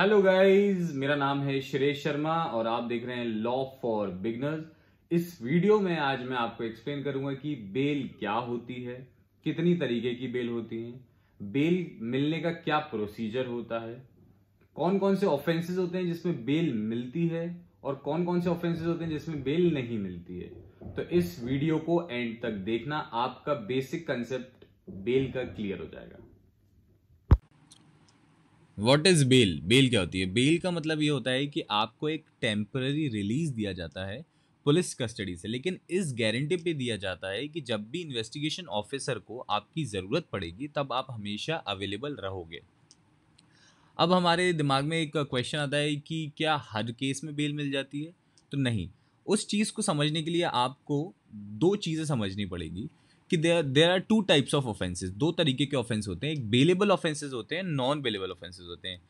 hello guys मेरा नाम है श्रेष शर्मा और आप देख रहे हैं लॉ फॉर बिगनर्स इस वीडियो में आज मैं आपको एक्सप्लेन करूंगा कि बेल क्या होती है कितनी तरीके की बेल होती है बेल मिलने का क्या प्रोसीजर होता है कौन कौन से ऑफेंसेस होते हैं जिसमें बेल मिलती है और कौन कौन से ऑफेंसेस होते हैं जिसमें बेल नहीं मिलती है तो इस वीडियो को एंड तक देखना आपका बेसिक कंसेप्ट बेल का क्लियर हो जाएगा वॉट इज़ बेल बेल क्या होती है बेल का मतलब ये होता है कि आपको एक टेम्पररी रिलीज दिया जाता है पुलिस कस्टडी से लेकिन इस गारंटी पे दिया जाता है कि जब भी इन्वेस्टिगेशन ऑफिसर को आपकी ज़रूरत पड़ेगी तब आप हमेशा अवेलेबल रहोगे अब हमारे दिमाग में एक क्वेश्चन आता है कि क्या हर केस में बेल मिल जाती है तो नहीं उस चीज़ को समझने के लिए आपको दो चीज़ें समझनी पड़ेगी कि there there are two types of offences दो तरीके के ऑफेंस होते हैं एक बेलेबल ऑफेंसेस होते हैं नॉन बेलेबल ऑफेंसेस होते हैं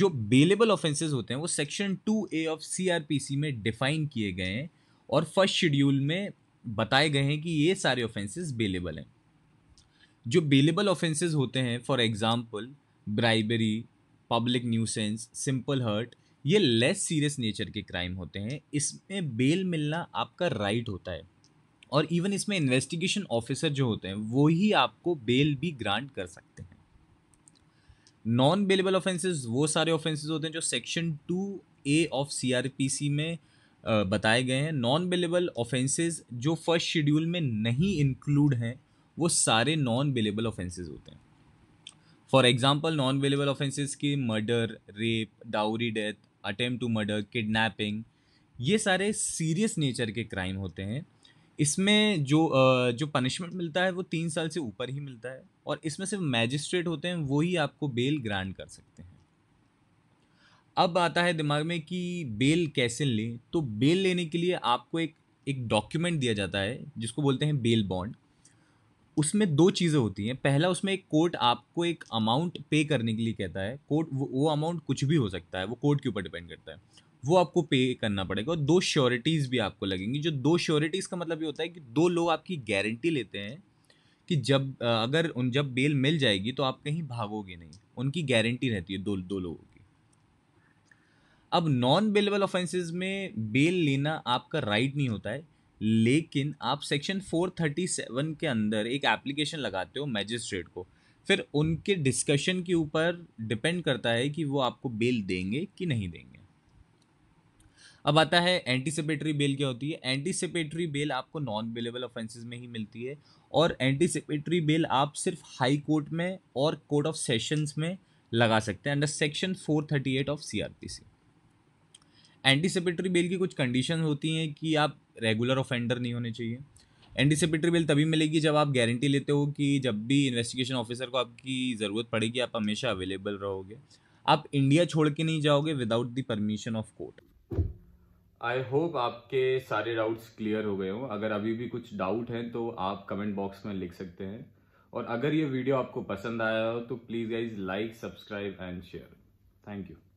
जो बेलेबल ऑफेंसेस होते हैं वो section two A of C R P C में डिफाइन किए गए हैं और फर्स्ट शेड्यूल में बताए गए हैं कि ये सारे ऑफेंसेस बेलेबल हैं जो बेलेबल ऑफेंसेस होते हैं for example bribery public nuisance simple hurt ये लेस सीरियस नेचर के क्राइम होते हैं इसमें बेल मिलना आपका राइट right होता है और इवन इसमें इन्वेस्टिगेशन ऑफिसर जो होते हैं वो ही आपको बेल भी ग्रांट कर सकते हैं नॉन बेलेबल ऑफेंसेस वो सारे ऑफेंसेस होते हैं जो section two A of C में बताए गए हैं नॉन बेलेबल ऑफेंसेस जो फर्स्ट शेड्यूल में नहीं इंक्लूड हैं वो सारे नॉन बेलेबल ऑफेंसेस होते हैं for example non bailable offences के murder rape dowry death attempt to murder kidnapping ये सारे सीरियस नेचर के क्राइम होते हैं इसमें जो जो पनिशमेंट मिलता है वो तीन साल से ऊपर ही मिलता है और इसमें सिर्फ मैजिस्ट्रेट होते हैं वो ही आपको बेल ग्रांट कर सकते हैं अब आता है दिमाग में कि बेल कैसे लें तो बेल लेने के लिए आपको एक एक डॉक्यूमेंट दिया जाता है जिसको बोलते हैं बेल बॉन्ड उसमें दो चीज़ें होती हैं पहला उसमें एक कोर्ट आपको एक अमाउंट पे करने के लिए कहता है कोर्ट वो, वो अमाउंट कुछ भी हो सकता है वो कोर्ट के ऊपर डिपेंड करता है वो आपको पे करना पड़ेगा और दो श्योरिटीज़ भी आपको लगेंगी जो दो श्योरिटीज़ का मतलब ये होता है कि दो लोग आपकी गारंटी लेते हैं कि जब अगर उन जब बेल मिल जाएगी तो आप कहीं भागोगे नहीं उनकी गारंटी रहती है दो दो लोगों की अब नॉन बेलेबल ऑफेंसेस में बेल लेना आपका राइट नहीं होता है लेकिन आप सेक्शन 437 के अंदर एक एप्लीकेशन लगाते हो मैजिस्ट्रेट को फिर उनके डिस्कशन के ऊपर डिपेंड करता है कि वो आपको बेल देंगे कि नहीं देंगे अब आता है एंटीसिपेटरी बेल क्या होती है एंटीसिपेटरी बेल आपको नॉन बेलेबल ऑफेंसेज में ही मिलती है और एंटीसिपेटरी बेल आप सिर्फ हाई कोर्ट में और कोर्ट ऑफ सेशंस में लगा सकते हैं under section four thirty eight of C R C anticipatory bail की कुछ कंडीशन होती हैं कि आप रेगुलर ऑफेंडर नहीं होने चाहिए एंटीसिपेटरी बेल तभी मिलेगी जब आप गारंटी लेते हो कि जब भी इन्वेस्टिगेशन ऑफिसर को आपकी ज़रूरत पड़ेगी आप हमेशा अवेलेबल रहोगे आप इंडिया छोड़ के नहीं जाओगे without the permission of court I hope आपके सारे डाउट्स क्लियर हो गए हों अगर अभी भी कुछ डाउट हैं तो आप कमेंट बॉक्स में लिख सकते हैं और अगर ये वीडियो आपको पसंद आया हो तो please guys like subscribe and share thank you